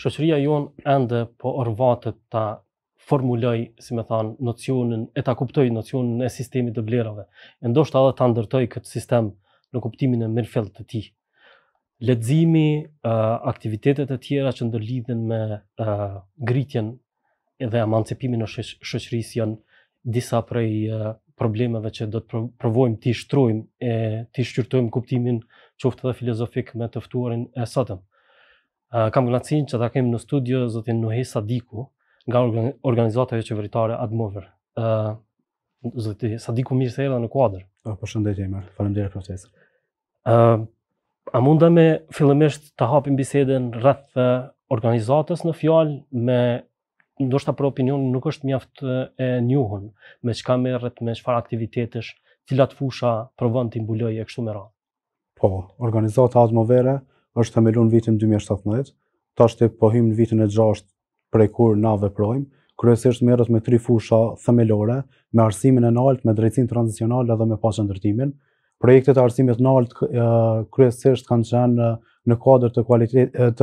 shoqëria jon ende po orvatet ta formuloj, si më thon, nocionin e ta kuptoj nocionin e sistemit të vlerave. E ndoshta edhe ta ndërtoj këtë sistem në kuptimin e Mirfeld të tij. Leximi, aktivitetet e tjera që ndërlidhen me ngritjen dhe emancipimin e shoqërisë janë disa prej problemeve që do të provojmë të shtrojmë e të shqyrtojmë kuptimin qoftë edhe filozofik me të ftuarin e sotëm kam gënacin që ta kemë në studio zotin Nuhi Sadiku, nga organizata e qeveritare Admover. Zoti Sadiku mirë se erdha në kuadër. Po, përshëndetje Imar. Faleminderit profesor. a munda me fillimisht të hapim bisedën rreth organizatës në fjalë me ndoshta për opinion nuk është mjaft e njuhën me çka merret me çfarë aktivitetesh, cilat fusha provon vënd t'imbulloj e kështu me radhë. Po, organizata Admovere, është themelu në vitin 2017, ta shtë po hymë në vitin e 6 prej kur na veprojmë, kryesisht merret me tri fusha themelore, me arsimin e nalt, me drejtsinë tranzicionale dhe me pasën ndërtimin. Projektet e arsimit të nalt kryesisht kanë qenë në kuadër të,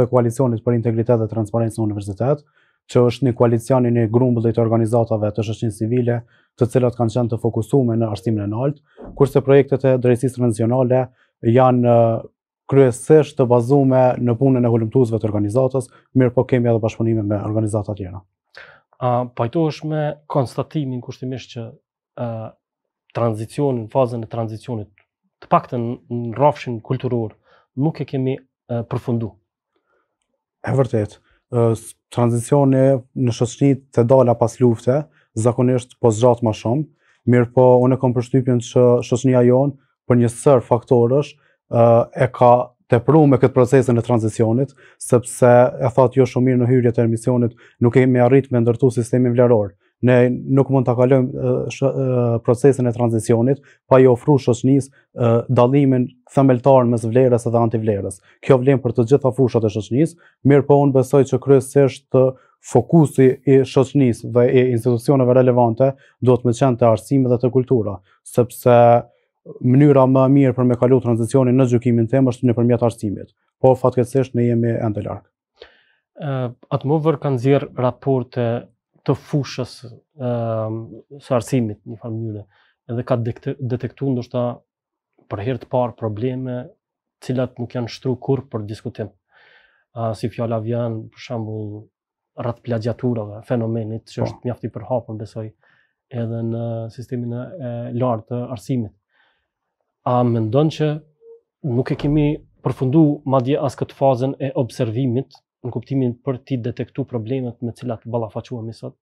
koalicionit për integritet dhe transparencë në universitet, që është një koalicion i një grumbullit të organizatave të shëshin civile, të cilat kanë qenë të fokusume në arsimin e nalt, kurse projektet e drejtsisë tranzicionale janë kryesisht të bazume në punën e hulumtuesve të organizatës, mirë po kemi edhe bashkëpunime me organizata tjera. A pajtohesh me konstatimin kushtimisht që ë tranzicionin, fazën e tranzicionit, të paktën në rafshin kulturor, nuk e kemi përfunduar. E vërtet, ë tranzicioni në shoqëri të dalë pas lufte, zakonisht po zgjat më shumë, mirë po unë kam përshtypjen se shoqënia jon për një sër faktorësh, e ka të pru me këtë procesin e tranzicionit, sepse e thot jo shumë mirë në hyrje të emisionit, nuk kemi arrit me ndërtu sistemi vlerorë. Ne nuk mund të kalojmë procesin e tranzicionit, pa i ofru shoshnis dalimin themeltar mes vlerës edhe antivlerës. Kjo vlem për të gjitha fushat e shoshnis, mirë po unë besoj që kryesisht fokusi i shoshnis dhe i institucioneve relevante duhet me qenë të arsime dhe të kultura, sepse mënyra më mirë për me kalu tranzicionin në gjykimin tim është në përmjet arsimit, po fatkecësht ne jemi endë larkë. atë më vërë kanë zirë raporte të fushës së arsimit një farë mënyre, edhe ka detektu ndoshta për herë të parë probleme cilat nuk janë shtru kur për diskutim. si fjala vjen, për shambull, rrath plagjaturave, fenomenit që po. është mjafti për hapën, besoj, edhe në sistemin e lartë të arsimit a mendon që nuk e kemi përfundu madje as këtë fazën e observimit në kuptimin për ti detektu problemet me cilat balafaquemi sot?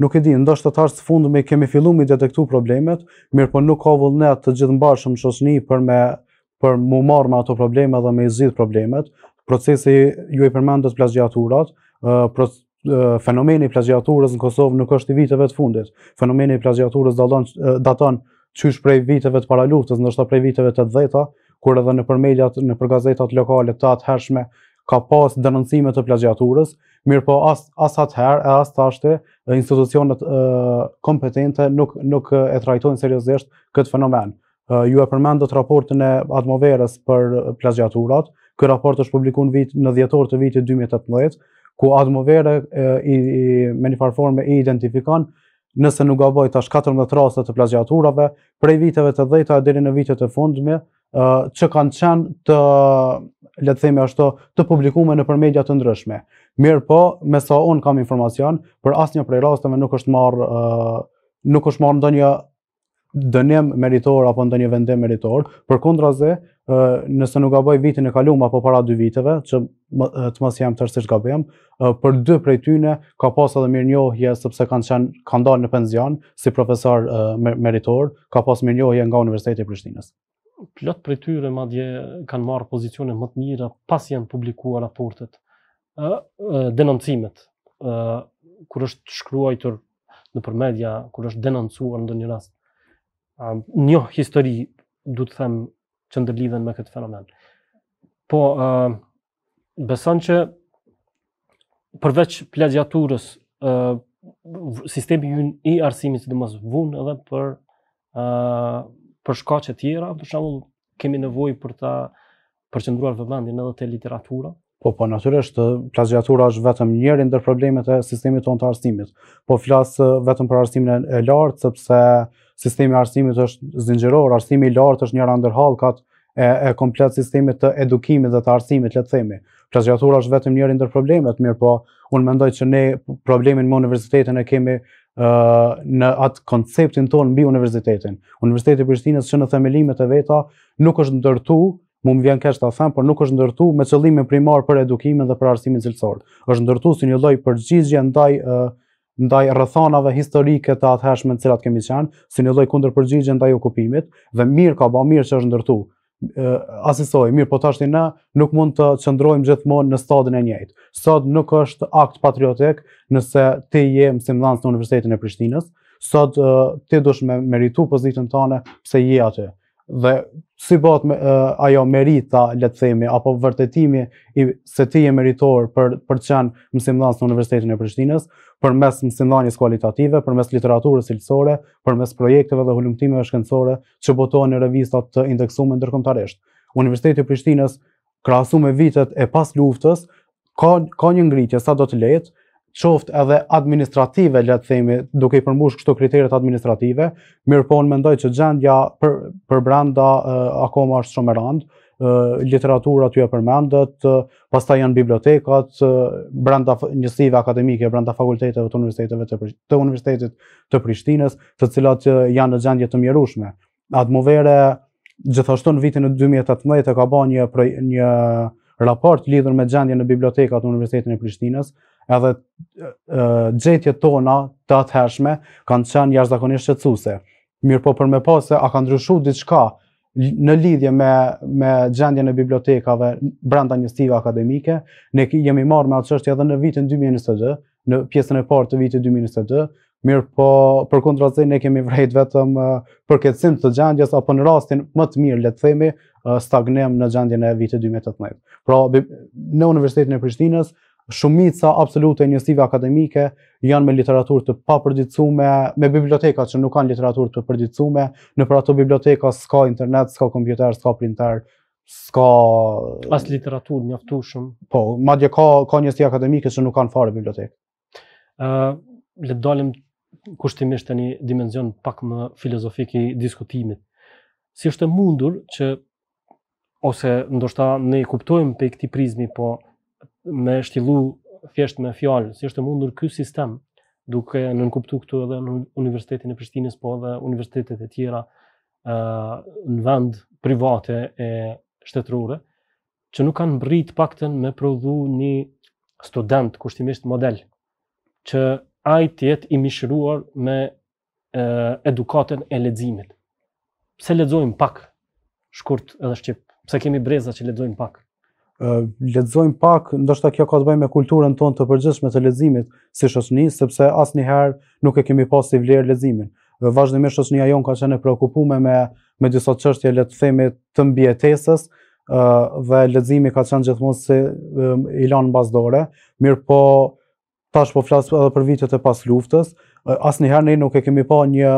nuk e di, ndoshtë të tarës të fund me kemi fillu me detektu problemet, mirë po nuk ka vullnet të gjithë mbarshëm në shosni për me për mu marrë me ato probleme dhe me izidh problemet, procesi ju i përmendët plagjiaturat, fenomeni i në Kosovë nuk është i viteve të fundit. Fenomeni i plagjiaturës daton qysh prej viteve të para luftës, ndoshta prej viteve të dhjetëta, kur edhe në përmeljat, në përgazetat lokale të atë hershme ka pas denoncime të plagjaturës, mirëpo as as atëherë e as tashte institucionet e, kompetente nuk nuk e trajtojnë seriozisht këtë fenomen. E, ju e përmend dot raportin e Atmoverës për plagjaturat. Ky raport është publikuar vit në dhjetor të vitit 2018 ku atmosfera i, i me një farë forme i identifikon nëse nuk gaboj tash 14 raste të plagjaturave prej viteve të dhjetë deri në vitet e fundme që kanë qenë të le të themi ashtu të publikuara nëpër media të ndryshme. Mirë po, me sa un kam informacion, për asnjë prej rasteve nuk është marr nuk është marr ndonjë dënim meritor apo ndonjë vendim meritor. për Përkundrazi, nëse nuk gaboj vitin e kaluar apo para dy viteve, që të mos jam tërësisht të gabim, për dy prej tyne ka pas edhe mirënjohje sepse kanë qenë kanë dalë në pension si profesor meritor, ka pas mirënjohje nga Universiteti i Prishtinës. Plot prej tyre madje kanë marrë pozicione më të mira pas janë publikuar raportet. ë denoncimet ë kur është shkruar në përmedja, media, kur është denoncuar në ndonjë rast um, një histori, du të them, që ndërlidhen me këtë fenomen. Po, uh, besan që përveç plagiaturës, uh, sistemi në i arsimit të mos vun edhe për uh, për shkaqe të tjera, për shembull kemi nevojë për ta përqendruar vëmendjen edhe të literatura. Po, po, natyrisht, plagiatura është vetëm njëri ndër problemet e sistemit tonë të arsimit. Po, flasë vetëm për arsimin e lartë, sepse sistemi arsimit është zingjëror, arsimi i lartë është një randër hallkat e, e komplet sistemit të edukimit dhe të arsimit, le të themi. Plagjiatura është vetëm njëri ndër problemet, mirë po unë mendoj që ne problemin me universitetin e kemi uh, në atë konceptin tonë mbi universitetin. Universiteti i Prishtinës që në themelimet e veta nuk është ndërtu mu më vjen kështë të them, por nuk është ndërtu me qëllimin primar për edukimin dhe për arsimin cilësor. është ndërtu si një loj përgjizje ndaj ndaj rrethanave historike të atëhershme të cilat kemi qenë, si një lloj kundërpërgjigje ndaj okupimit dhe mirë ka bë, mirë që është ndërtu. Asisoj, mirë, po tashti ne nuk mund të qëndrojmë gjithmonë në stadin e njëjtë. Sot nuk është akt patriotik nëse ti je mësimdhënës në Universitetin e Prishtinës, sot ti dush me meritu pozitën tënde pse je aty dhe si bota ajo merita le të themi apo vërtetimi i se ti je meritor për për të qenë msimdhës në Universitetin e Prishtinës përmes msimdhënies kualitative, përmes literaturës cilësore, përmes projekteve dhe hulumtimeve shkencore që botohen në revista të indeksuara ndërkombëtarisht. Universiteti i Prishtinës, krahasuar me vitet e pas luftës, ka ka një ngritje sa do të lejet qoftë edhe administrative, le të themi, duke i përmbush këto kriteret administrative, mirë po në mendoj që gjendja për, brenda eh, akoma është shumë e randë, eh, literatura literatura ju e përmendet, eh, pas ta janë bibliotekat, brenda njësive akademike, brenda fakulteteve të universitetet të, të, universitetit të Prishtines, të cilat janë në gjendje të mjerushme. Admovere gjithashtu në vitin e 2018 e ka ba një, një raport lidhur me gjendje në bibliotekat të Universitetin e Prishtines, edhe gjetje tona të atëhershme kanë qenë jashtëzakonisht qetësuese. Mirë po për me se a ka ndryshu diçka në lidhje me, me gjendje në bibliotekave brenda një stive akademike, ne jemi marrë me atë qështje edhe në vitin 2022, në pjesën e partë të vitin 2022, mirë po për kundra ne kemi vrejt vetëm përketsim të gjendjes, apo në rastin më të mirë, letë themi, stagnem në gjendje në vitin 2018. Pra, në Universitetin e Prishtinës, shumica absolute e njësive akademike janë me literaturë të papërditësume, me biblioteka që nuk kanë literaturë të përditësume, në për ato biblioteka s'ka internet, s'ka kompjuter, s'ka printer, s'ka... As literaturë një shumë. Po, ma dje ka, ka njësi akademike që nuk kanë fare bibliotekë. Uh, le të dalim kushtimisht e një dimenzion pak më filozofik i diskutimit. Si është e mundur që ose ndoshta ne kuptojmë pe këti prizmi, po me shtilu fjesht me fjallë, si është mundur ky sistem, duke në nënkuptu këtu edhe në Universitetin e Prishtinës, po edhe Universitetet e tjera në vend private e shtetërore, që nuk kanë mbrit pakten me prodhu një student, kushtimisht model, që ajtë jetë i mishruar me edukaten e ledzimit. Pse ledzojmë pak, shkurt edhe shqip, pse kemi breza që ledzojmë pak, Ledzojmë pak, ndoshta kjo ka të bëjë me kulturën tonë të përgjithshme të leximit si shoqëni, sepse asnjëherë nuk e kemi pasur si vlerë leximin. Dhe vazhdimisht shoqënia jon ka qenë preokupume me me disa çështje le të themi të mbietesës, ë dhe leximi ka qenë gjithmonë si i lan mbas dore, mirëpo tash po flas edhe për vitet e pas luftës, asnjëherë ne nuk e kemi pa një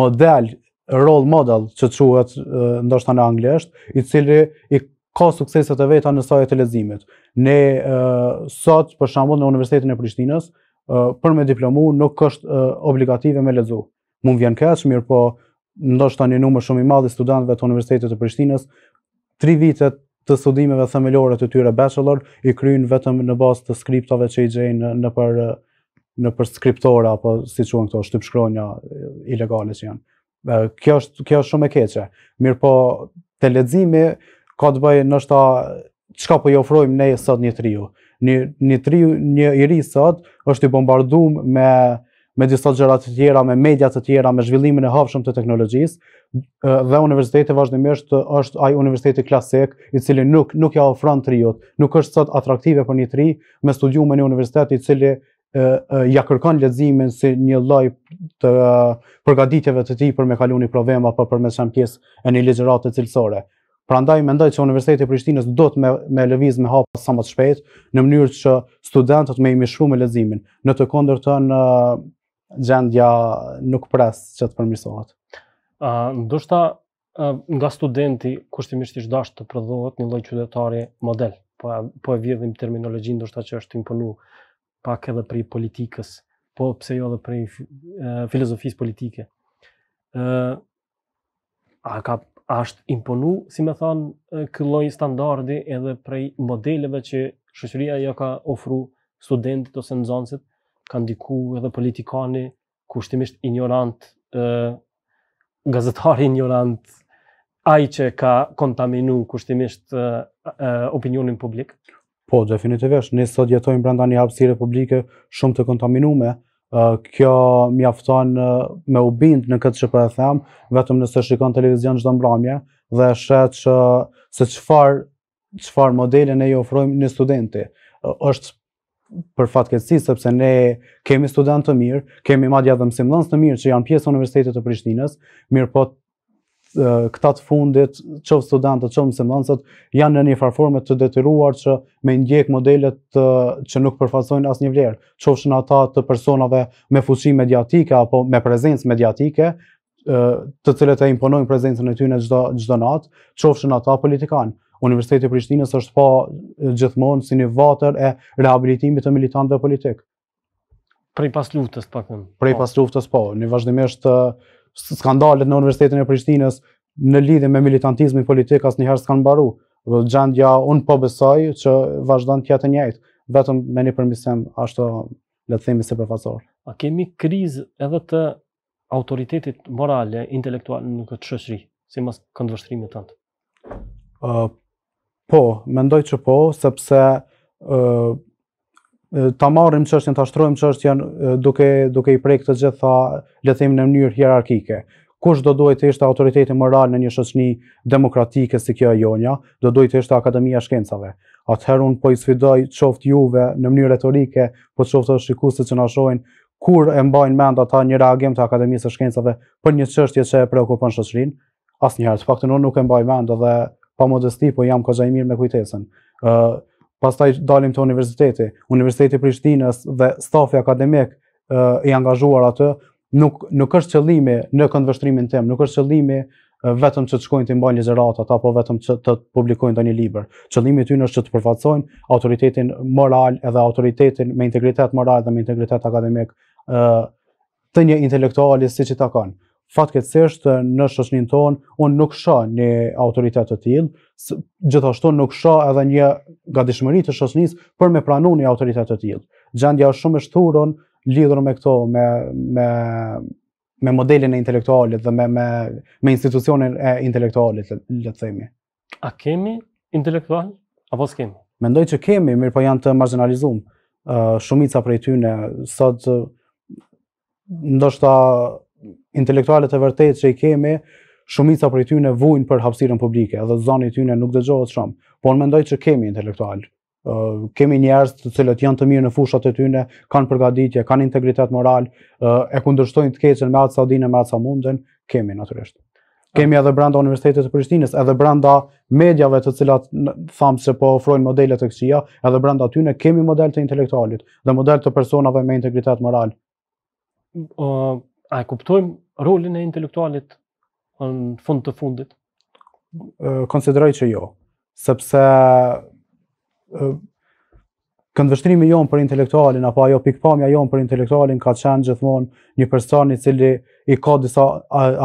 model role model që quhet ndoshta në anglisht, i cili i ka sukseset e veta në sajë e lezimit. Ne sot, për shambull, në Universitetin e Prishtinës, për me diplomu nuk është uh, obligative me lezu. Mun vjen keqë, mirë po ndoshta një numër shumë i madh i studentëve të Universitetit të Prishtinës, 3 vite të studimeve themelore të tyre bachelor i kryjnë vetëm në bazë të skriptave që i gjejnë në, për në për skriptore apo si quhen këto shtyp shkronja ilegale që janë. Kjo është kjo është shumë e keqe. Mirë po, te leximi ka të bëjë nështë ta qka po i ofrojmë ne sot një triju. Një triju, një i ri sot, është i bombardum me me disa gjërat të tjera, me mediat të tjera, me zhvillimin e hafshëm të teknologjisë dhe universiteti vazhdimisht është ai universiteti klasik i cili nuk nuk ja ofron triut, nuk është sot atraktive për një tri me studium në një universitet i cili ja kërkon leximin si një lloj të përgatitjeve të tij për me kaluani provën apo për me shumë pjesë në një ligjëratë cilësore. Pra ndaj mendoj që Universiteti Prishtinës do të me, lëviz me hapë sa më të shpejt, në mënyrë që studentët me imi shru me lezimin, në të kondër të në gjendja nuk pres që të përmirsohet. Uh, do nga studenti kushtimisht ishtë dashtë të prodhohet një loj qytetari model, po, po e vjedhim terminologjin do që është imponu pak edhe prej politikës, po pse jo edhe prej filozofisë politike. a ka është imponu, si me thonë, këlloj standardi edhe prej modeleve që shëshëria jo ka ofru studentit ose nëzonsit, ka ndiku edhe politikani, kushtimisht ignorant, e, gazetari ignorant, ai që ka kontaminu kushtimisht e, e, opinionin publik? Po, definitivisht, ne sot jetojmë brenda një hapsire publike shumë të kontaminume, kjo mjafton me u bind në këtë që për po e them, vetëm nëse shikon televizion gjithë mbramje, dhe shetë që se qëfar, qëfar modele ne i ofrojmë një studenti. është për fatkeqësi sepse ne kemi studentë të mirë, kemi madje edhe mësimdhënës të mirë që janë pjesë Universitetit të Prishtinës, mirë po këta të fundit, qëfë studentët, qëfë mësimdhënësët, janë në një farforme të detyruar që me ndjek modelet të, që nuk përfasojnë asë një vlerë. Qëfë ata të personave me fuqi mediatike apo me prezencë mediatike, të cilët e imponojnë prezencën e tyne gjdo, gjdo natë, qofshën ata politikanë. Universiteti Prishtinës është pa gjithmonë si një vater e rehabilitimit të militantëve politikë. Prej pas luftës pakun. Prej po. pas luftës po, një vazhdimisht skandalet në Universitetin e Prishtinës në lidhje me militantizmin politik asnjëherë njëherë s'kan mbaruar. Do gjendja un po besoj që vazhdon të jetë njëjtë, vetëm me një përmbysem ashtu le të themi sipërfaqësor. A kemi krizë edhe të autoritetit moral e intelektual në këtë shoqëri, sipas këndvështrimit tënd? Ë uh, po, mendoj që po, sepse ë uh, ta marrim çështjen, ta shtrojmë çështjen duke duke i prek të gjitha, le të themi në mënyrë hierarkike. Kush do duhet të ishte autoriteti moral në një shoqëni demokratike si kjo e jonja, do duhet të ishte Akademia e Shkencave. Atëherë un po i sfidoj qoftë juve në mënyrë retorike, po qoftë shikuesit që na shohin, kur e mbajnë mend ata një reagim të Akademisë së Shkencave për një çështje që e prekupon shoqërinë, asnjëherë. Faktin unë nuk e mbaj mend edhe pa modesti, po jam kozaj mirë me kujtesën. ë uh, pas taj dalim të universiteti, universiteti Prishtinës dhe stafi akademik i angazhuar atë, nuk është qëllimi në këndvështrimin tem, nuk është qëllimi vetëm që të shkojnë të imbaj një zëratat, apo vetëm që të publikojnë të një liber. Qëllimi të në është që të përfatsojnë autoritetin moral edhe autoritetin me integritet moral dhe me integritet akademik të një intelektuali si që të kanë fatkecështë në shëshnin tonë, unë nuk shë një autoritet të tilë, gjithashtu nuk shë edhe një gadishmëri të shëshnis për me pranu një autoritet të tilë. Gjandja është shumë e shturën lidhur me këto, me, me, me modelin e intelektualit dhe me, me, me institucionin e intelektualit, le të themi. A kemi intelektual? Apo s'kemi? Mendoj që kemi, mirë po janë të marginalizum. Uh, shumica prej tyne, sot, ndoshta, intelektualet e vërtet që i kemi, shumica për i tyne vujnë për hapsirën publike, edhe zonë i tyne nuk dëgjohet shumë, po në mendoj që kemi intelektual. kemi njerëz të cilët janë të mirë në fushat e tyre, kanë përgatitje, kanë integritet moral, e kundërshtojnë të keqen me atë sa dinë, me atë sa mundën, kemi natyrisht. Kemi edhe brenda Universitetit të Prishtinës, edhe brenda medjave të cilat tham se po ofrojnë modele të kësia, edhe brenda aty kemi model të intelektualit dhe model të personave me integritet moral a e kuptojmë rolin e intelektualit në fund të fundit? Konsideroj që jo, sepse këndvështrimi jonë për intelektualin, apo ajo pikpamja jonë për intelektualin, ka qenë gjithmonë një person i cili i ka disa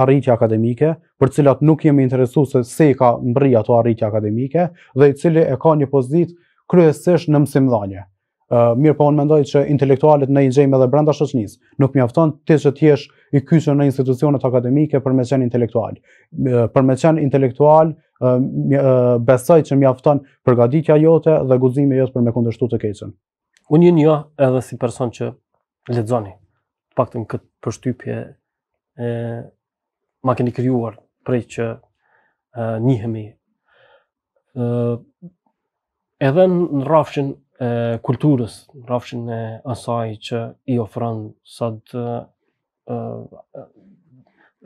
arritje akademike, për cilat nuk jemi interesu se se i ka mbri ato arritje akademike, dhe i cili e ka një pozit kryesisht në mësimdhanje mirë po unë mendoj që intelektualet në i gjejmë edhe brenda shoqënis. Nuk mi afton të që t'jesh i kyqën në institucionet akademike për me qenë intelektual. Për me qenë intelektual, besoj që mi afton përgaditja jote dhe guzime jote për me kundështu të keqën. Unë një jo një edhe si person që ledzoni, pak të në këtë përshtypje, ma keni kryuar prej që e, njihemi. edhe në rafshin e kulturës rrafshin e asaj që i ofron sot ë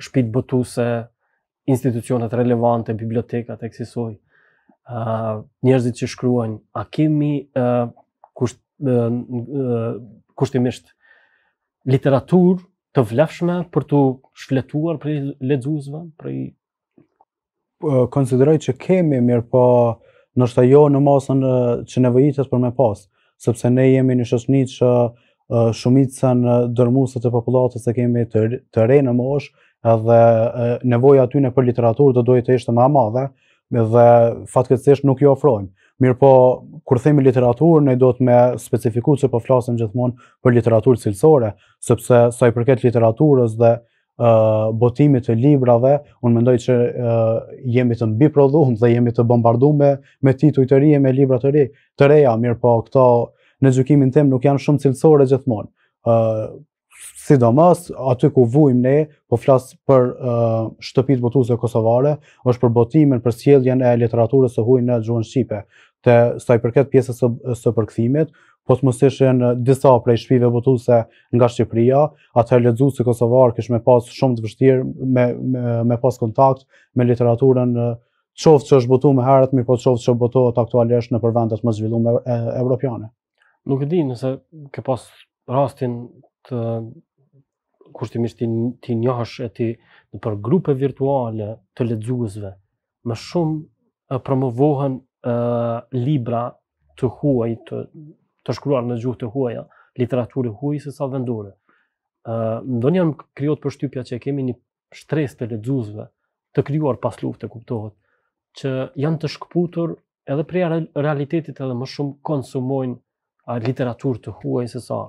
shtëpit botuese, institucione relevante, bibliotekat të ë njerëzit që shkruajnë, a kemi ë kusht kushtimisht literaturë të vlefshme për të shfletuar për i ledzuzve, për po, Konsideroj që kemi, mirë po, nështë jo në masën që nevojitës për me pas, sëpse ne jemi një shëshni që shumicën dërmusët e populatës e kemi të, re në mosh, edhe nevoja aty në për literaturë të dojë të ishte ma madhe, dhe fatkecësisht nuk jo ofrojmë. Mirë po, kur themi literaturë, ne do të me specifiku që po flasim gjithmonë për literaturë cilësore, sëpse sa i përket literaturës dhe botimit të librave, unë mendoj që jemi të mbi prodhum dhe jemi të bombardum me, tituj të rije, me libra të rije, të reja, mirë po këto në gjykimin tim nuk janë shumë cilësore gjithmonë. Sidomas, sidomos, aty ku vujmë ne, po flasë për uh, shtëpit botuze kosovare, është për botimin, për sjeljen e literaturës të hujnë në gjuhën Shqipe, të staj përket pjesës së, së përkëthimit, po të mësishin disa prej shpive botuse nga Shqipëria, atë e ledzu si Kosovar kishë me pas shumë të vështirë, me, me, pas kontakt me literaturën qoftë që është botu me herët, mirë po qoftë që botohet aktualisht në përvendet më zhvillume evropiane. Nuk e di nëse ke pas rastin të kushtimisht ti, njash e ti në për grupe virtuale të ledzuzve, më shumë promovohen libra të huaj të të shkruar në gjuhë të huaja, literaturë huaj se sa vendore. Ë, uh, ndonjëherë më krijohet përshtypja që kemi një shtresë të ledzuzve, të krijuar pas të kuptohet, që janë të shkputur edhe prej realitetit edhe më shumë konsumojnë a, literaturë të huaj se sa.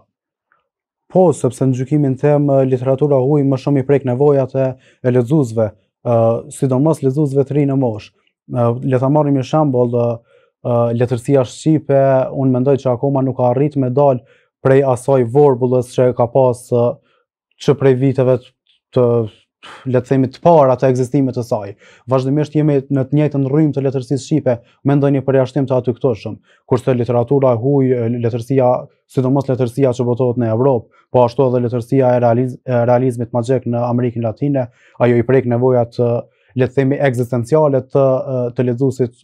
Po, sepse në gjykimin tem literatura huaj më shumë i prek nevojat e, ledzuzve, ë, uh, sidomos lexuesve të rinë në moshë. Uh, le ta marrim një shembull uh, letërsia Shqipe, unë mendoj që akoma nuk ka rritë me dalë prej asaj vorbulës që ka pas që prej viteve të letësimit të para të egzistimit të saj. Vazhdimisht jemi në të njëjtën rrym të letërsisë shqipe, me një përjashtim të aty këto shumë, kurse literatura e huaj, letërsia, sidomos letërsia që botohet në Evropë, po ashtu edhe letërsia e, realizmit ma realizmit magjik në Amerikën Latine, ajo i prek nevojat të le të themi të të lexuesit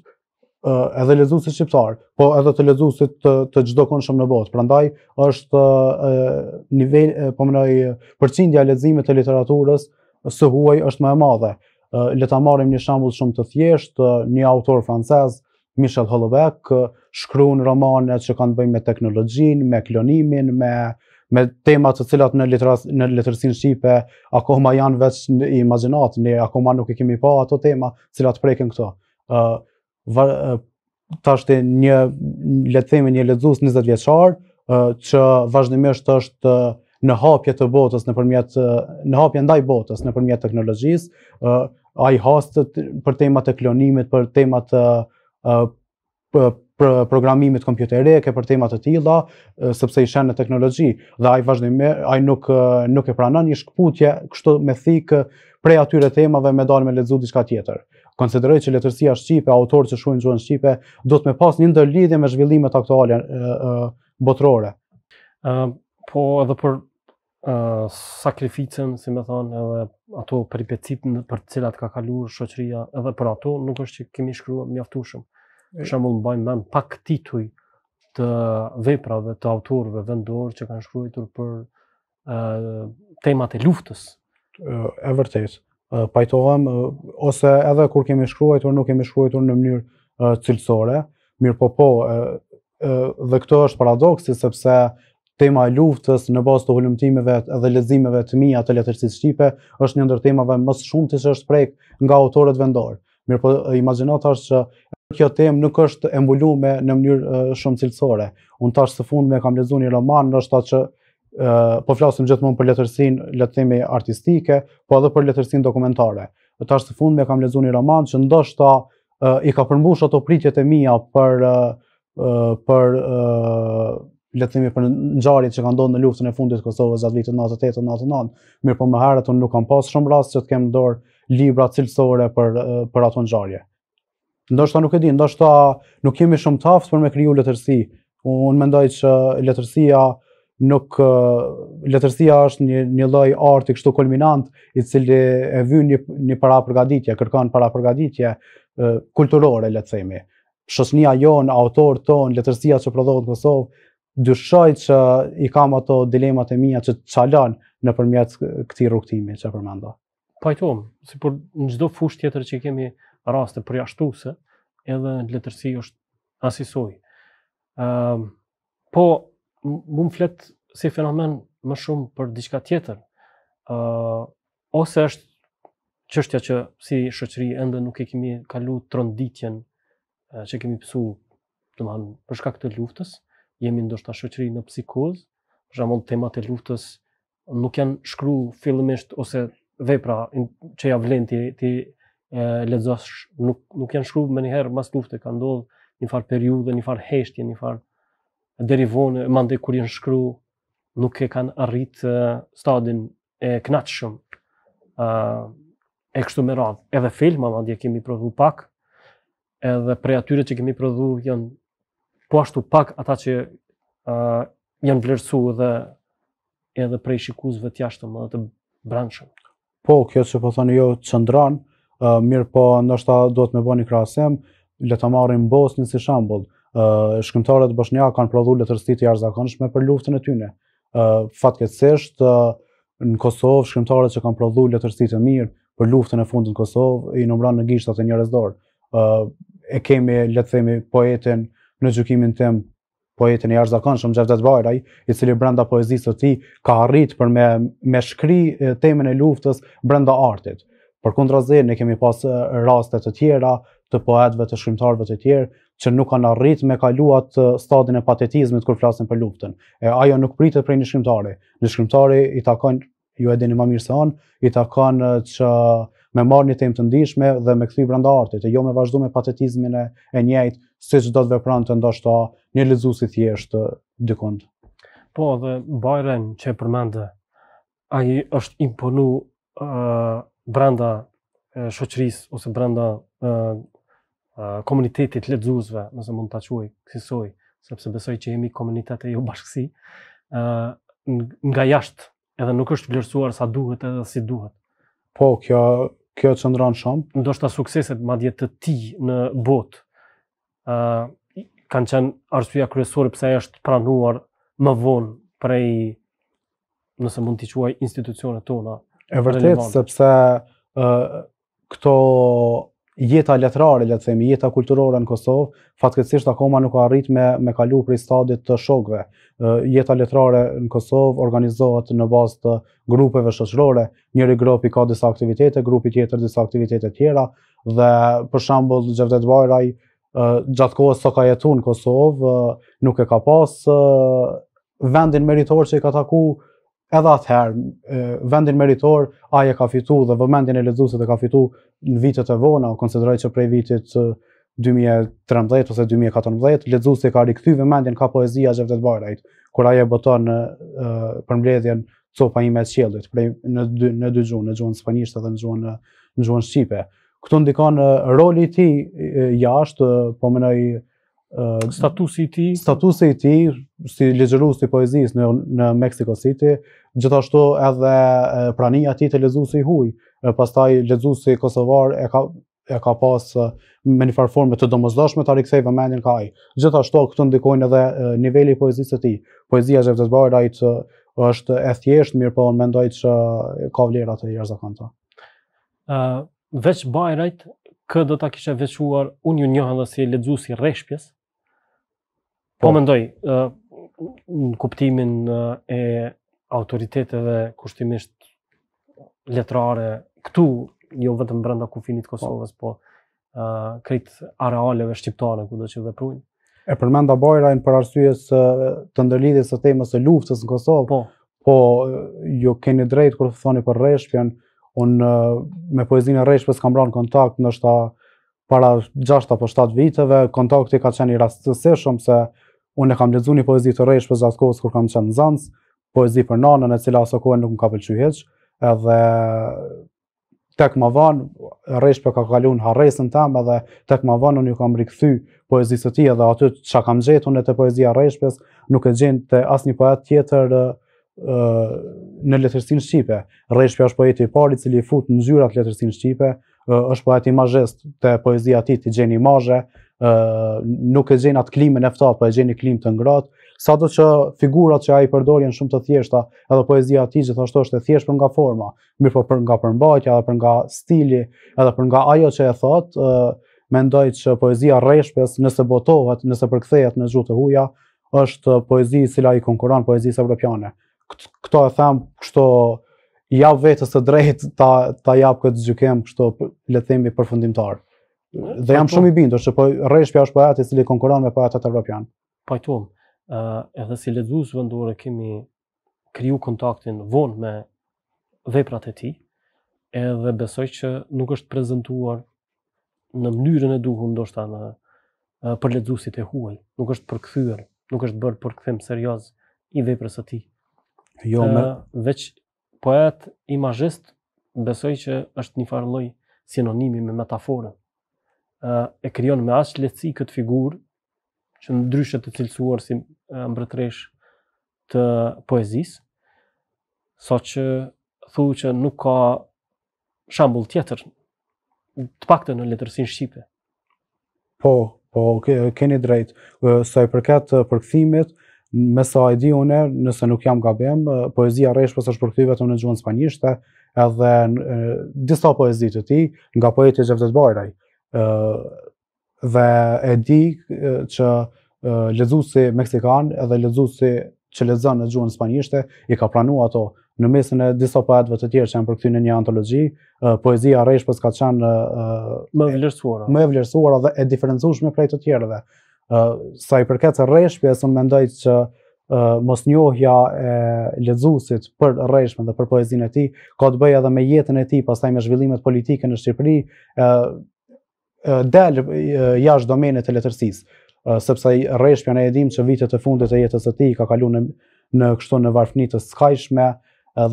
edhe lezusit shqiptar, po edhe të lezusit të gjdo konë shumë në botë, pra ndaj është nivel po më nëjë, përqindja lezimet të literaturës së huaj është më e madhe. Le ta marim një shembull shumë të thjeshtë, një autor francez, Michel Hollebeck, shkru në romanet që kanë të bëjmë me teknologjin, me klonimin, me me temat të cilat në letërsin Shqipe akoma janë veç i imaginat, ne akoma nuk kemi pa ato tema cilat prejken këto ta është një let një lezues 20 vjeçar që vazhdimisht është në hapje të botës nëpërmjet në hapje ndaj botës nëpërmjet teknologjisë, ai host për temat të klonimit, për temat të programimit kompjuterik e për tema të tilla, sepse i shenë në teknologji dhe ai vazhdimisht ai nuk nuk e pranon një shkputje kështu me thikë prej atyre temave me dalë me lezuz diçka tjetër konsideroj që letërsia shqipe, autor që shkruajnë gjuhën shqipe, do të më pas një ndërlidhje me zhvillimet aktuale botërore. Ëm uh, po edhe për uh, sakrificën, si më thon, edhe ato peripecit për të cilat ka kaluar shoqëria, edhe për ato nuk është që kemi shkruar mjaftueshëm. Për shembull, mbajmë mend pak tituj të veprave të autorëve vendorë që kanë shkruar për uh, temat e luftës. Uh, e vërtetë pajtohem, ose edhe kur kemi shkruajtur, nuk kemi shkruajtur në mënyrë cilësore, mirë po po, dhe këto është paradoksi, sepse tema e luftës në bazë të hulumtimeve dhe lezimeve të mija të letërsit Shqipe është një ndër temave mësë shumë të që është prejkë nga autorët vendorë. Mirë po, imaginat është që kjo temë nuk është embullume në mënyrë shumë cilësore. Unë tash së fund me kam lezu një roman, në është ta që po flasim gjithmonë për letërsin, le të themi artistike, po edhe për letërsin dokumentare. Dhe tash së fundmi kam lexuar një roman që ndoshta i ka përmbush ato pritjet e mia për për le të themi për ngjarjet që kanë ndodhur në luftën e fundit të Kosovës gjatë vitit 98-99, mirë po më herët unë nuk kam pas shumë rast që të kem dorë libra cilësore për për ato ngjarje. Ndoshta nuk e di, ndoshta nuk kemi shumë taft për me kriju letërsi. Unë mendoj që letërsia nuk letërsia është një një lloj arti kështu kulminant i cili e vyn një një parapërgatitje, kërkon parapërgatitje kulturore, le të themi. Shosnia jon, autor ton, letërsia që prodhohet në Kosovë, dyshoj që i kam ato dilemat e mia që çalan nëpërmjet këtij rrugtimi që përmenda. Po si për në çdo fushë tjetër që kemi raste përjashtuese, edhe letërsia është asisoj. um, po Më më fletë si fenomen më shumë për diçka tjetër, uh, ose është qështja që si shëqëri endë nuk e kemi kalu të rënditjen uh, që kemi pësu të manë përshka këtë luftës, jemi ndoshta shëqëri në psikoz, mund temat e luftës nuk janë shkru fillimisht ose vepra që ja vlen ti, ti e, ledzosh, nuk, nuk janë shkru me njëherë mas lufte, ka ndodhë një farë periude, një farë heshtje, një farë deri vonë, mande kur jenë shkru, nuk e kanë arrit stadin e knatë shumë e kështu me radhë. Edhe filma, mande, kemi prodhu pak, edhe prej atyre që kemi prodhu, janë po ashtu pak ata që janë vlerësu edhe, edhe prej shikuzve të jashtëm edhe të branqëm. Po, kjo që po thoni jo qëndranë, mirë po ndoshta duhet me bo një krasem, le të marrim bosë një si shambullë shkrimtarët bosnia kanë prodhu letërsi të jashtëzakonshme për luftën e tyre. Fatkeqësisht në Kosovë shkrimtarët që kanë prodhu letërsi të mirë për luftën e fundit në Kosovë i numëron në gishtat e njerëz dorë. E kemi le të themi poetin në gjykimin tim poetin e jashtëzakonshëm Xhevdet Bajraj, i cili brenda poezisë së tij ka arritur për me me shkri temën e luftës brenda artit. Përkundrazi ne kemi pas raste të tjera të poetëve të shkrimtarëve të tjerë që nuk kanë arrit me kaluat stadin e patetizmit kur flasin për luftën. E ajo nuk pritet prej një shkrimtari. Një shkrimtari i takon, ju e dini më mirë se on, i takon që me marrë një temë të ndishme dhe me këthi brenda artit, e jo me vazhdu me patetizmin e, njejt, si që do të vepran të ndoshta një lezusi thjeshtë dykund. Po, dhe Bajren që e përmende, a i është imponu brenda shoqëris ose brenda komunitetit lexuesve, nëse mund ta quaj kësaj, sepse besoj që jemi komunitet e jo bashkësi, ë nga jashtë edhe nuk është vlerësuar sa duhet edhe si duhet. Po, kjo kjo çndron shumë. Ndoshta sukseset madje të ti në botë ë uh, kanë qenë arsyeja kryesore pse ai është pranuar më vonë prej nëse mund t'i quaj institucionet tona. E vërtet, sepse uh, këto jeta letrare, le të themi, jeta kulturore në Kosovë, fatkeqësisht akoma nuk ka arritur me me kalu prej stadit të shokëve. Jeta letrare në Kosovë organizohet në bazë të grupeve shoqërore, njëri grup i ka disa aktivitete, grupi tjetër disa aktivitete tjera dhe për shembull Xhevdet Bajraj gjatkohës së so ka jetuar në Kosovë nuk e ka pas vendin meritor që i ka taku edhe atëherë, vendin meritor, aje ka fitu dhe vëmendin e ledhuset e ka fitu në vitet e vona, o konsideroj që prej vitit 2013 ose 2014, ledhuset ka rikëthy vëmendin ka poezia gjevdet Bajrajt, kur aje bëton në përmbledhjen copa i me qëllit, prej në dy gjunë, në gjunë spanisht dhe në gjunë në gjunë shqipe. Këtu ndikon roli ti jashtë, po mënoj Statusi ti... Statusi ti, si legjërusi poezis në, në Mexico City, gjithashtu edhe prania ati të lezusi i huj, pastaj i kosovar e ka, e ka pas me një farë të domozdoshme të arikthej vë kaj. ka Gjithashtu këtë ndikojnë edhe nivelli poezis të ti. Poezia Gjevdes Bajrajt është e thjesht, mirë po në mendoj që ka vlerat të jërë zakon të. Uh, veç Bajrajt, këtë do të kishe veçuar unë ju njohën dhe si lezusi reshpjes, Po, po mendoj, uh, në kuptimin e autoriteteve kushtimisht letrare këtu, jo vetëm brenda kufinit të Kosovës, po, po uh, arealeve shqiptare ku do që veprujnë. E përmenda Bajrajnë për arsye të ndërlidhjes së temës e luftës në Kosovë, po, po ju jo keni drejt kërë të thoni për reshpjen, unë me poezinë e reshpjes kam branë kontakt në shta para 6 apo 7 viteve, kontakti ka qenë rastësishëm se unë e kam lexuar një poezi të rresh për zgjatë kohës kur kam qenë në Zanc, poezi për nanën e cila aso kohë nuk më ka pëlqyer hiç, edhe tek më vonë rresh për ka kaluar harresën tam, edhe tek më vonë unë kam rikthy poezisë së tij edhe aty çka kam gjetur në të poezia rreshpes, nuk e gjen te asnjë poet tjetër në letërsinë shqipe. Rreshpi është poeti i parë i cili fut në zyrat letërsinë shqipe, është poeti i te poezia e tij ti gjeni imazhe, nuk e gjen atë klimën e ftohtë, po e gjen klimë të ngrohtë. Sa do që figurat që ai përdor janë shumë të thjeshta, edhe poezia e tij gjithashtu është e thjeshtë për nga forma, mirë po për nga përmbajtja, edhe për nga stili, edhe për nga ajo që e thot, me mendoj që poezia reshpes, nëse botohet, nëse përkthehet në gjuhë të huaja, është poezi e cila i konkuron poezisë evropiane. Këto e them kështu jap vetës të drejtë ta jap këtë gjykim kështu le të themi përfundimtar. Po, dhe jam po. shumë i bindur se po rresh është po atë cili konkuron me paratat po evropian. Po tu, ë edhe si lexues vendore kemi kriju kontaktin vonë me veprat e tij, edhe besoj që nuk është prezentuar në mënyrën e duhur ndoshta në për lexuesit e huaj, nuk është përkëthyër, nuk është bërë përkthim serioz i veprës së tij. Jo, me... e, veç poet imazhist besoj që është një farë loj, sinonimi me metaforën e krijon me as lehtësi këtë figurë që ndryshe të cilësuar si mbretresh të poezisë. sa që thuhet që nuk ka shembull tjetër të paktën në letërsinë shqipe. Po, po, keni drejt. Sa i përket përkëthimit, me sa e di une, nëse nuk jam gabem, poezia rresh pas është përkthyer vetëm në gjuhën spanjishte edhe disa poezi të tij nga poeti Gjevdet Bajraj, dhe e di që lexuesi meksikan edhe lexuesi që lexon në gjuhën spanjishte i ka pranu ato në mesin e diso poetëve të tjerë që janë përkthyer në një antologji, poezia rresh ka qenë më e vlerësuara. Më e vlerësuara dhe e diferencueshme prej të tjerëve. sa i përket së rreshpjes, unë mendoj që mos njohja e lexuesit për rreshmën dhe për poezinë e tij ka të bëjë edhe me jetën e tij, pastaj me zhvillimet politike në Shqipëri, del jashtë domenit të letërsisë, sepse rreshpja ne e dim që vitet e fundit e jetës së tij ka kaluar në në kështu në varfëni të skajshme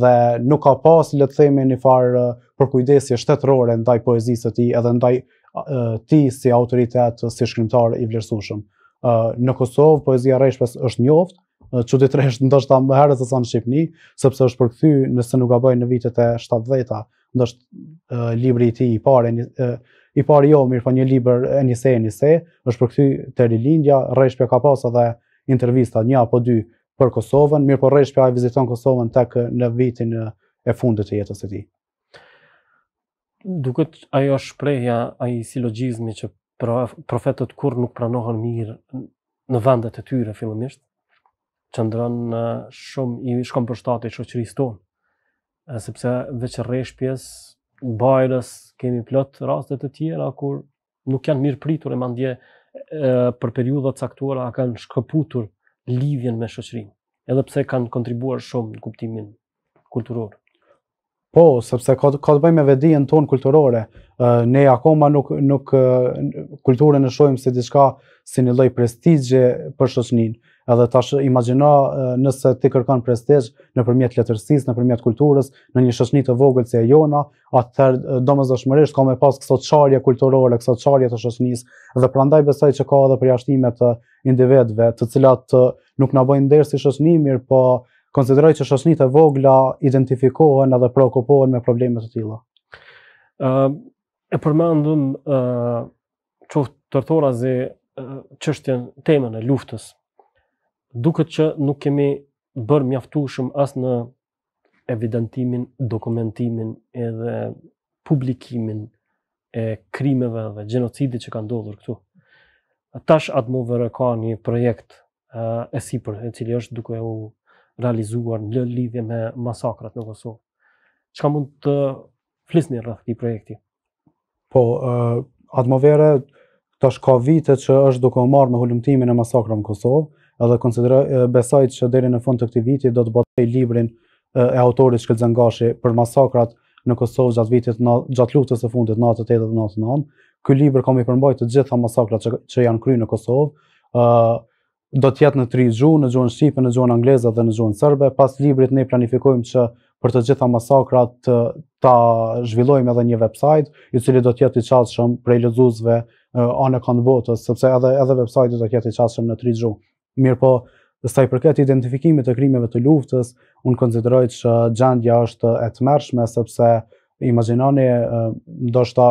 dhe nuk ka pas le të themi një far përkujdesje shtetërore ndaj poezisë së tij edhe ndaj ti si autoritet si shkrimtar i vlerësueshëm. Në Kosovë poezia rreshpës është njoftë, çuditërisht ndoshta më herët se sa në Shqipni, sepse është përkthy nëse nuk gaboj në vitet e 70-ta, ndoshta libri i tij i parë I parë jo, mirë po një liber e njëse e njëse, është për këtë të rilindja, Reshpja ka pas edhe intervista një apo dy për Kosovën, mirë po Reshpja e viziton Kosovën kë në vitin e fundit të jetës e ti. Dukët, ajo shprejhja, ajo silogizmi që profetët kur nuk pranohen mirë në vendet e tyre fillimisht, që ndërën shumë i shkom për shtate i shoqëris tonë, sepse veç rreshpjes bajrës, kemi plot rastet e tjera, kur nuk janë mirë pritur e mandje e, për periudat saktuar a kanë shkëputur livjen me shëqrinë, edhe pse kanë kontribuar shumë në kuptimin kulturor. Po, sepse ka, ka të bëjmë me vedijen tonë kulturore, ne akoma nuk, nuk kulturën e shojmë se diçka si një loj prestigje për shëqninë, edhe tash imagjino nëse ti kërkon prestigj nëpërmjet letërsis, nëpërmjet kulturës, në një shoqëni të vogël si e jona, atëherë domosdoshmërisht ka me pas këto çarje kulturore, këto çarje të shoqënisë dhe prandaj besoj që ka edhe përjashtime të individëve, të cilat nuk na bëjnë nder si shoqëni mirë, po konsideroj që shoqënitë e vogla identifikohen edhe preokupohen me probleme të tilla. ë uh, e përmendëm ë uh, çoft tërthorazi çështjen temën e luftës duket që nuk kemi bër mjaftueshëm as në evidentimin, dokumentimin edhe publikimin e krimeve dhe gjenocidit që ka ndodhur këtu. Tash Admover ka një projekt e sipër i cili është duke u realizuar në lidhje me masakrat në Kosovë. Çka mund të flisni rreth këtij projekti? Po Admover tash ka vite që është duke u marrë me hulumtimin e masakrave në Kosovë edhe konsideroj besoj që deri në fund të këtij viti do të botoj librin e autorit Gashi për masakrat në Kosovë gjatë vitit gjatë luftës së fundit 98-99. Ky libër kam i përmbajtë të gjitha masakrat që, që janë kryer në Kosovë, ë uh, do të jetë në tri gjuhë, në gjuhën shqipe, në gjuhën angleze dhe në gjuhën serbe. Pas librit ne planifikojmë që për të gjitha masakrat të, ta zhvillojmë edhe një website, i cili do të jetë i qasshëm për lexuesve uh, anë kanë botës, sepse edhe edhe websajti do të jetë i qasshëm në tri gjuhë. Mirë po, sa i përket identifikimit të krimeve të luftës, unë konsideroj që gjendja është e të mërshme, sepse imaginoni, ndoshta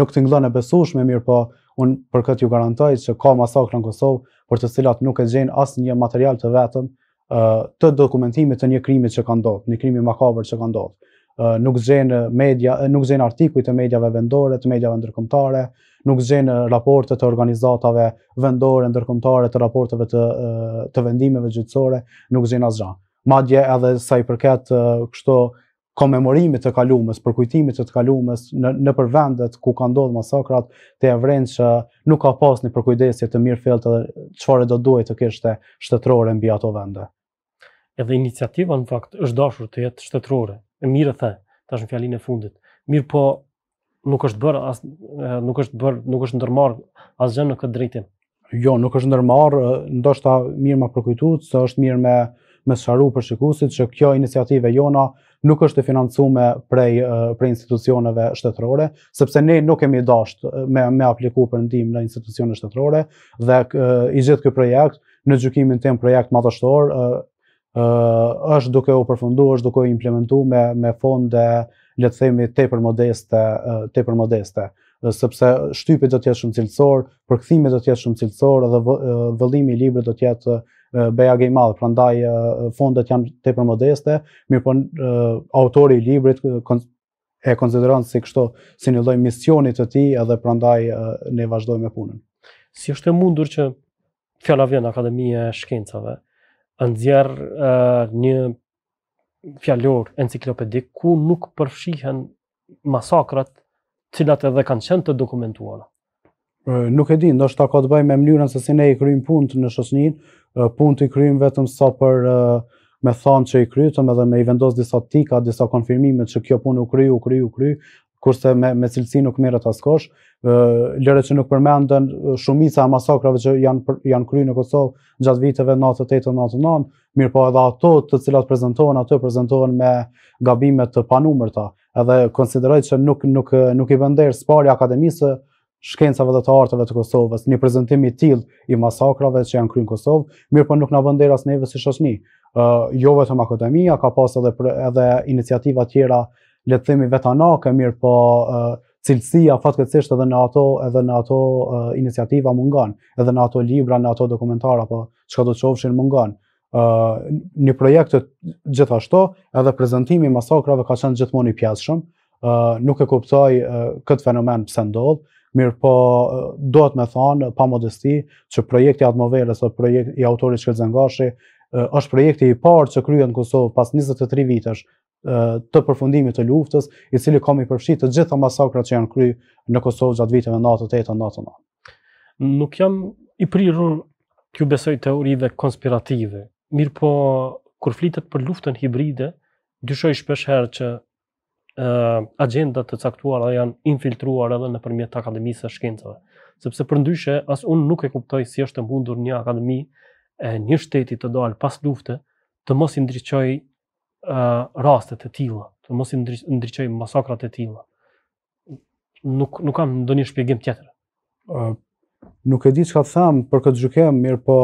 nuk të ngëllën e besushme, mirë po, unë për këtë ju garantoj që ka masakra në Kosovë, për të cilat nuk e gjenë asë një material të vetëm të dokumentimit të një krimit që ka ndodhë, një krimi makabër që ka ndodhë nuk zhenë media, nuk zhenë artikuj të medjave vendore, të medjave ndërkombëtare, nuk zhenë raporte të organizatave vendore, ndërkombëtare të raporteve të vendimeve gjithësore, nuk zhenë asë Madje edhe sa i përket kështo komemorimit të kalumës, përkujtimit të kalumës në përvendet ku ka ndodhë masakrat të e vrenë që nuk ka pas një përkujdesje të mirë fjellët edhe qëfare do duhet të kishte shtetrore në bja të vende. Edhe iniciativa në fakt është dashur të jetë shtetrore, e mirë the, tash në fjalinë e fundit. Mirë po nuk është bër as nuk është bër, nuk është ndërmarr asgjë në këtë drejtim. Jo, nuk është ndërmarr, ndoshta mirë ma përkujtuat se është mirë me me sharu për shikuesit se kjo iniciativë jona nuk është e financuar prej prej institucioneve shtetërore, sepse ne nuk kemi dash me me aplikuar për ndihmë në institucione shtetërore dhe i gjithë ky projekt në gjykimin tim projekt madhështor është duke u përfunduar, është duke u implementuar me fonde le të themi tepër modeste, uh, tepër modeste, sepse shtypi do të jetë shumë cilësor, përkthimi do të shumë cilësor dhe vëllimi i libri do të jetë bejage i madhë, prandaj fondet janë te për modeste, mi për po, autori i librit e konsideron si kështu si një dojë misionit të ti edhe prandaj ne vazhdojmë me punën. Si është e mundur që fjala vjen Akademie e Shkencave, anëzjarë uh, një fjallor enciklopedik ku nuk përfshihen masakrat cilat edhe kanë qenë të dokumentuara. Nuk e di, ndoshta ka të bëjë me mënyrën se si ne i kryjmë punën në Shosnin, i kryejm vetëm sa për me thanë që i kryetëm edhe me i vendos disa tika, disa konfirmime që kjo punë u kryu, u kryu, u kryu, kurse me me cilësi nuk merret as kosh, ë lëre që nuk përmendën shumica e masakrave që janë për, janë kryer në Kosovë gjatë viteve 98-99, mirëpo edhe ato të cilat prezantohen ato prezantohen me gabime të panumërta, edhe konsideroj se nuk nuk nuk i vënë spari akademisë shkencave dhe të artëve të Kosovës, një prezantim i tillë i masakrave që janë kryer në Kosovë, mirëpo nuk na vënë der as neve si shoqëni. ë uh, jo vetëm akademia ka pas edhe edhe iniciativa tjera le të themi vetanake, mirë po cilësia fatkeqësisht edhe në ato edhe në ato iniciativa mungon, edhe në ato libra, në ato dokumentara apo çka do të shohshin mungon. ë një projekt gjithashtu, edhe prezantimi i masakrave ka qenë gjithmonë i pjesëshëm. ë nuk e kuptoj këtë fenomen pse ndodh. Mirë po, do të me thanë, pa modesti, që projekti Admovele, së projekti i autorit Shkëtë Zengashi, është projekti i parë që kryen në Kosovë pas 23 vitesh, të përfundimit të luftës, i cili kam i përfshi të gjitha masakrat që janë kry në Kosovë gjatë viteve natë të etë natë natë. Nuk jam i prirur kjo besoj dhe konspirative, mirë po kur flitet për luftën hibride, dyshoj shpesher që agendat të caktuar janë infiltruar edhe në përmjet akademisë e shkencëve. Sepse për ndyshe, as unë nuk e kuptoj si është të mundur një akademi e një shteti të dalë pas lufte, të mos i ndryqoj rastet raste të tilla, të mos i ndriçoj masakrat e tilla. Nuk nuk kam ndonjë shpjegim tjetër. nuk e di çka të them për këtë gjykem, mirë po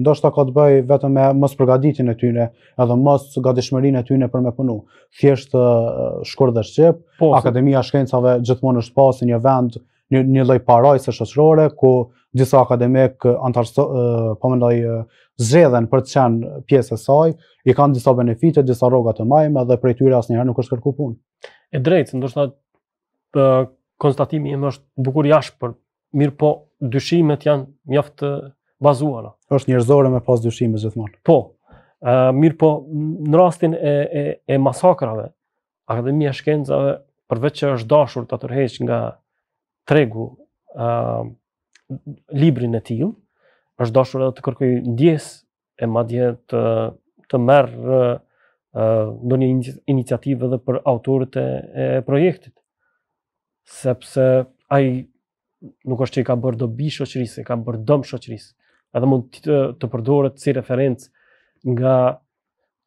ndoshta ka të bëj vetëm me mos përgatitjen e tyre, edhe mos gatishmërinë e tyre për me punu. Thjesht shkur shkordhësh çep, po, akademia e shkencave gjithmonë është pasë një vend një një paraj së shoqërore ku disa akademik eh, antar eh, po mendoj eh, zgjedhen për të qenë pjesë e saj, i kanë disa benefite, disa rroga të mëdha dhe prej tyre asnjëherë nuk është kërku punë. E drejtë, ndoshta konstatimi im është bukur jashtë, por mirë po dyshimet janë mjaft bazuara. Është njerëzore me pas dyshime gjithmonë. Po. mirë po në rastin e e, masakrave, Akademia Shkencave përveç që është dashur të tërheqë nga tregu ë uh, librin e tij, është dashur edhe të kërkoj ndjes e madje të të marr ë uh, ndonjë iniciativë edhe për autorët e, e projektit. Sepse ai nuk është që i ka bërë dobi shoqërisë, e ka bërë dëm shoqërisë. Edhe mund të të përdoret si referencë nga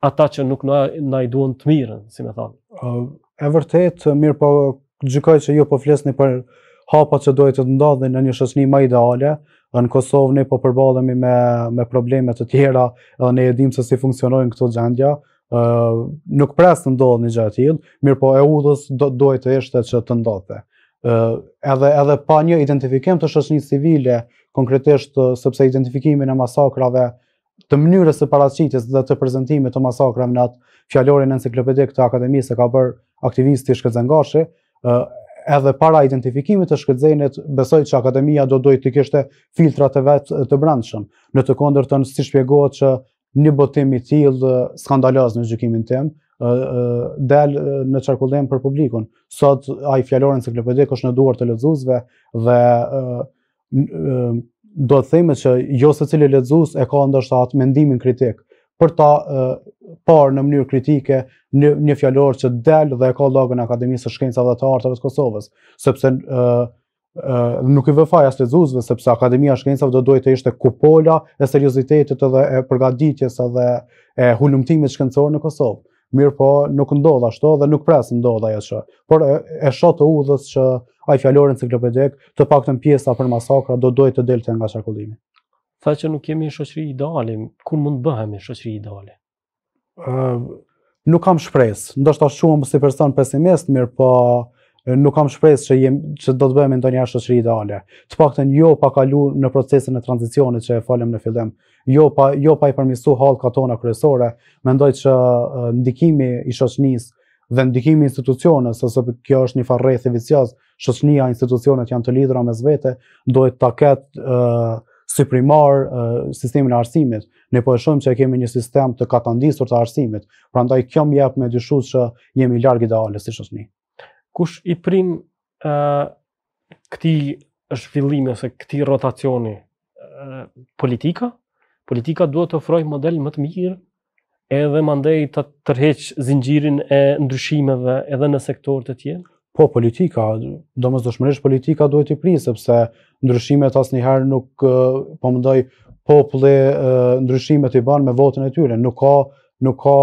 ata që nuk na na i duon të mirën, si më thon. Ë uh, e vërtet mirë po gjykoj se jo po flesni për hapa që dojtë të ndodhë në një shosni ma ideale, në Kosovë ne po përbadhemi me, me problemet të tjera, ne edhim se si funksionojnë këto gjendja, nuk presë të ndodhë një gjatë tjilë, mirë po e udhës dojtë të ishte që të ndodhë. Edhe, edhe pa një identifikim të shësni civile, konkretisht sepse identifikimin e masakrave të mënyrës të paracitis dhe të prezentimit të masakrave në atë fjallorin enciklopedik të akademisë ka bërë aktivisti Shkëtë edhe para identifikimit të shkëtzenit, besoj që akademia do dojtë të kishte filtrat e vetë të brandëshëm. Në të kondër të nështë si shpjegohet që një botim i tjilë skandalaz në gjykimin tim, del në qarkullim për publikun. Sot, a i fjallore enciklopedik është në duar të lezuzve dhe do të themë që jo se cili lezuz e ka ndështë atë mendimin kritik për ta parë në mënyrë kritike një, një fjallorë që delë dhe e ka logën Akademisë Shkencave dhe të Artëve të Kosovës, sepse nuk i vëfaj as lezuzve, sepse Akademia Shkencave do dojtë të ishte kupolla e seriositetit dhe e përgaditjes dhe e hullumtimit shkencorë në Kosovë. Mirë po, nuk ndodha shto dhe nuk presë ndodha ajo që. Por e, e të udhës që ajë fjallorën ciklopedek të pak të në pjesa për masakra do dojtë të delte nga qarkullimi. Tha që nuk kemi në shoqëri kur mund bëhemi shoqëri nuk kam shpresë. Ndoshta shumë si person pesimist, mirë po nuk kam shpresë që jem që do të ndonjë ndonjëherë shoqëri ideale. Të paktën jo pa kalu në procesin e tranzicionit që e falem në fillim. Jo pa jo pa i përmirësuar hallkat tona kryesore, mendoj që ndikimi i shoqënisë dhe ndikimi institucionës, ose kjo është një farë e i vicios, shoqënia, janë të lidhura mes vete, duhet ta ketë uh, si primar sistemin e arsimit. Ne po e shohim se kemi një sistem të katandisur të arsimit, prandaj kjo më jep me dyshu se jemi larg idealës si është ne. Kush i prim ë uh, këtij zhvillimi ose këtij rotacioni ë politika? Politika duhet të ofrojë model më të mirë edhe mandej të tërheq zinxhirin e ndryshimeve edhe në sektorët e tjerë. Po politika, domosdoshmërisht politika duhet të prisë sepse ndryshimet asnjëherë nuk po ndoj, populli ndryshimet i bën me votën e tyre. Nuk ka nuk ka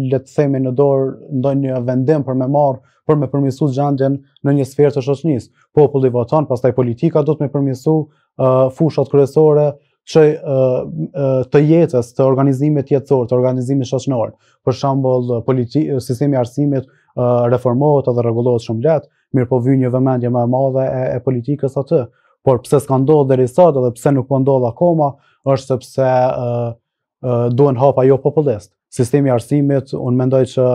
le të themi në dorë ndonjë vendim për me marr për me përmirësu gjendjen në një sferë të shoqërisë. Populli voton, pastaj politika do të më përmirësu fushat kryesore që të jetës, të organizimit jetësor, të organizimit shoqënor, për shambull sistemi arsimit reformohet edhe regulohet shumë letë, mirë po vy një vëmendje më madhe e, e politikës atë, por pse s'ka ndohë dhe risat dhe pse nuk përndohë po dhe akoma, është sepse duen hapa jo populist. Sistemi arsimit, unë mendoj që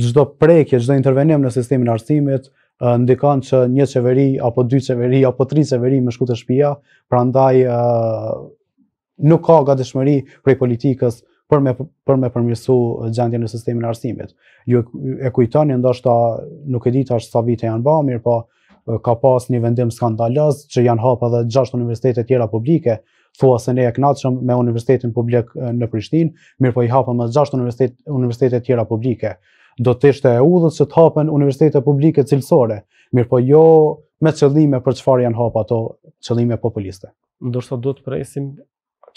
gjithdo prekje, gjithdo intervenim në sistemi në arsimit, ndikon që një qeveri, apo dy qeveri, apo tri qeveri më shku të shpia, pra ndaj nuk ka ga dëshmëri prej politikës për me përmjësu gjendje në sistemi arsimit. Ju e kujtoni, ndoshta nuk e ditë ashtë sa vite janë mirë po ka pas një vendim skandalaz, që janë hapa dhe gjashtë universitetet tjera publike, thua se ne e knatëshëm me universitetin publik në Prishtin, mirë po i hapa me gjashtë universitetet tjera publike. Do të ishte e udhët që të hapen universitetet publike cilësore, mirë po jo me qëllime për qëfar janë hapa ato qëllime populiste. Ndërsa do të presim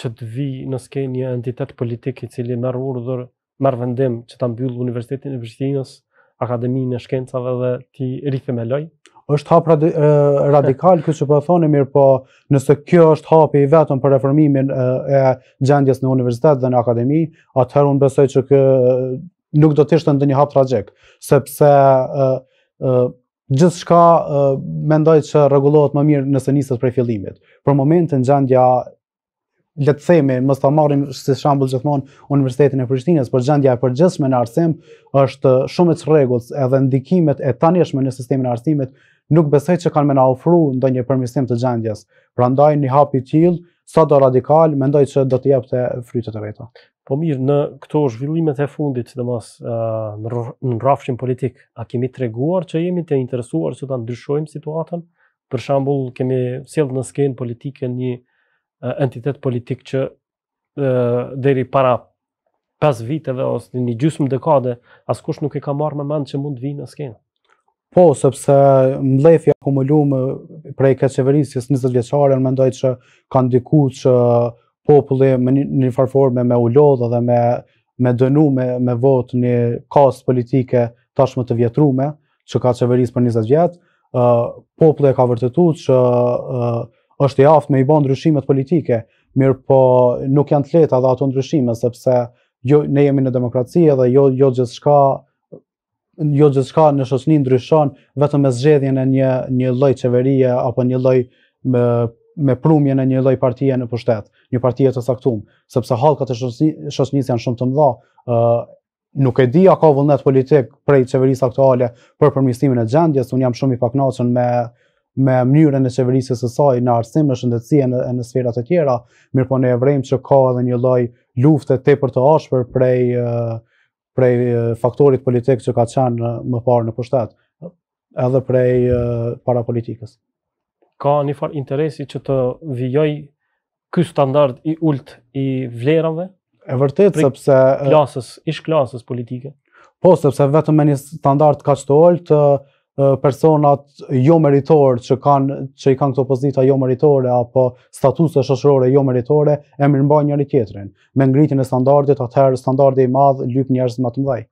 që të vi në ske një entitet politik i cili merë urdhër, merë vendim që të ambyllë universitetin e Prishtinës, akademi në shkencave dhe ti rrithi me lojë? është hap radikal kështë që po thoni mirë, po nëse kjo është hapi i vetëm për reformimin e, gjendjes në universitet dhe në akademi, atëherë unë besoj që nuk do të ishte ndë një hap tragik, sepse gjithë shka mendoj që regulohet më mirë nëse njësët prej fillimit. Për momentin gjendja le të themi, mos ta marrim si shambullë gjithmonë Universitetin e Prishtinës, por gjendja e përgjithshme në arsim është shumë e çrregullt edhe ndikimet e tanëshme në sistemin e arsimit nuk besoj që kanë me na ofru ndo një përmisim të gjendjes. Pra ndaj një hap i tjil, sa do radikal, mendoj që do t'jep të frytet e veta. Po mirë, në këto zhvillimet e fundit, në rrafshin politik, a kemi treguar që jemi të interesuar që ta ndryshojmë situatën? Për shambull, kemi sildë në skenë politike një entitet politik që deri para 5 viteve ose një gjysmë dekade, askush nuk e ka marrë me mend që mund të vinë në skenë. Po, sepse mblethi akumulume prej këtë qeverisjes 20 vjeqare, në mendoj që kanë diku që populli me një farforme me ulodhë dhe me, me dënu me, votë një kasë politike tashmë të vjetrume, që ka qeverisë për 20 vjetë, uh, populli e ka vërtetu që është i aftë me i bon ndryshimet politike, mirë po nuk janë të leta dhe ato ndryshime, sepse jo, ne jemi në demokracie dhe jo, jo gjithë shka, jo gjithçka në shosni ndryshon vetëm me zgjedhjen e një një lloj qeverie apo një lloj me, me prumjen e një lloj partije në pushtet, një partije të caktuar, sepse hallkat e shoqënisë janë shumë të mëdha. ë nuk e di a ka vullnet politik prej qeverisë aktuale për përmirësimin e gjendjes, un jam shumë i pakënaqshëm me me mënyrën e qeverisës së saj në arsim, në shëndetësi në, në sferat e tjera, mirë po ne e vrim që ka edhe një lloj lufte tepër të ashpër prej prej faktorit politik që ka qenë më parë në pushtet, edhe prej para politikës. Ka një farë interesi që të vijoj ky standard i ult i vlerave? E vërtet, sepse... Prej klasës, ish klasës politike? Po, sepse vetëm me një standard ka që të ultë, personat jo meritor që kanë që i kanë këto pozita jo meritore apo statuse shoqërore jo meritore e mirëmbajnë njëri tjetrin me ngritjen e standardit, atëherë standardi i madh lyp njerëz më të mëdhej.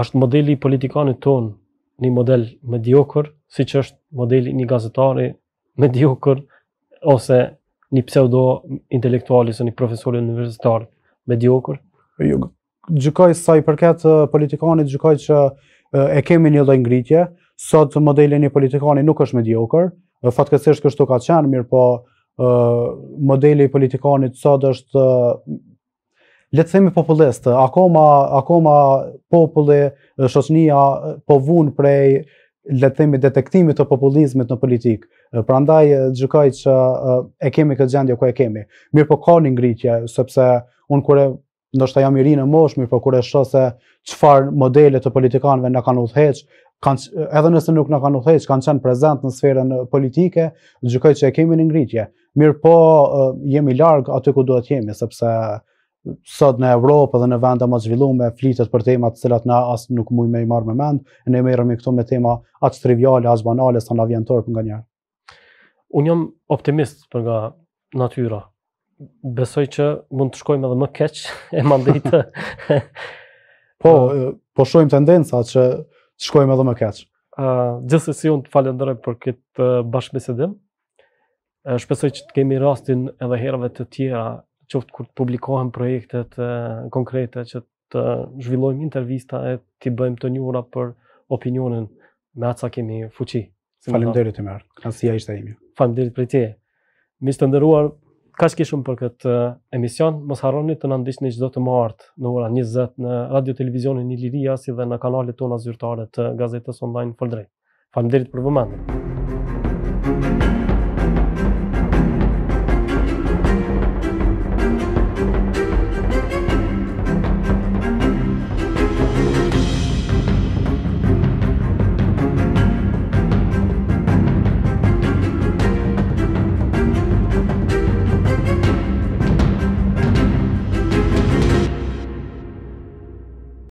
Ashtë modeli i politikanit ton një model mediokër, siç është modeli një gazetari mediokër ose një pseudo intelektual ose një profesor universitar mediokër? Jo. Gjykoj sa i përket politikanit, gjykoj që e kemi një lloj ngritje. Sot modeli një politikanit nuk është mediokër, fatkesisht kështu ka qenë, mirë po ë uh, modeli i sot është uh, le të themi popullist. Akoma akoma populli, shosnia po vun prej le të themi detektimit të populizmit në politikë. Prandaj gjukaj që e kemi këtë gjendje ku e kemi. Mirë po ka një ngritje sepse un kur ndoshta jam i rinë në moshë, mirë po kur e shoh se çfarë modele të politikanëve na kanë udhëheq, kanë edhe nëse nuk na kanë udhëheq, kanë qenë prezant në sferën politike, gjykoj që e kemi në ngritje. Mirë po jemi larg aty ku duhet jemi, sepse sot në Evropë dhe në vende më zhvilluara flitet për tema të cilat na as nuk mund më i marr me mend, ne merremi këtu me tema aq triviale, as banale, sa na vjen torp nganjëherë. Unë jam optimist për nga natyra besoj që mund të shkojmë edhe më keq e mandit. po, po, po shojmë tendenca që të shkojmë edhe më keq. Uh, gjithsesi si unë të falenderoj për këtë bashkëbisedim. Uh, shpesoj që të kemi rastin edhe herëve të tjera, qoftë kur të publikohen projektet uh, konkrete, që të zhvillojmë intervista e të bëjmë të njura për opinionin me atë sa kemi fuqi. Si Falem derit të ishte imi. Falem derit për tje. Mishtë të nderuar Ka shki shumë për këtë emision, mos harroni të nëndisht në i qdo të martë në ura 20 në radio televizionin një Liria, si dhe në kanalit tona zyrtare të gazetës online për drejtë. për vëmendit.